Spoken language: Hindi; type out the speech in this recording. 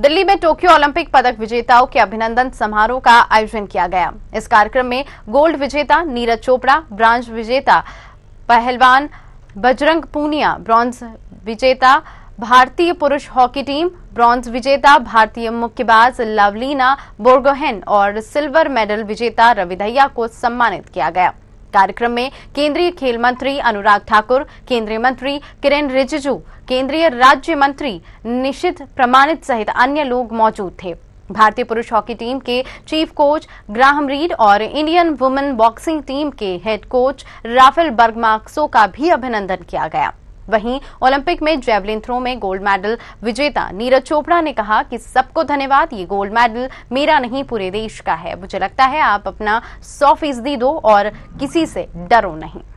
दिल्ली में टोक्यो ओलंपिक पदक विजेताओं के अभिनंदन समारोह का आयोजन किया गया इस कार्यक्रम में गोल्ड विजेता नीरज चोपड़ा ब्रांज विजेता पहलवान बजरंग पूनिया ब्रॉन्ज विजेता भारतीय पुरुष हॉकी टीम ब्रॉन्ज विजेता भारतीय मुक्केबाज लवलीना बोर्गोहेन और सिल्वर मेडल विजेता रवि को सम्मानित किया गया कार्यक्रम में केंद्रीय खेल मंत्री अनुराग ठाकुर केंद्रीय मंत्री किरेन रिजिजू केंद्रीय राज्य मंत्री निशित प्रमाणित सहित अन्य लोग मौजूद थे भारतीय पुरुष हॉकी टीम के चीफ कोच ग्राहम रीड और इंडियन वुमेन बॉक्सिंग टीम के हेड कोच राफेल बर्गमार्क्सो का भी अभिनंदन किया गया वहीं ओलंपिक में जेवलिन थ्रो में गोल्ड मेडल विजेता नीरज चोपड़ा ने कहा कि सबको धन्यवाद ये गोल्ड मेडल मेरा नहीं पूरे देश का है मुझे लगता है आप अपना सौ फीसदी दो और किसी से डरो नहीं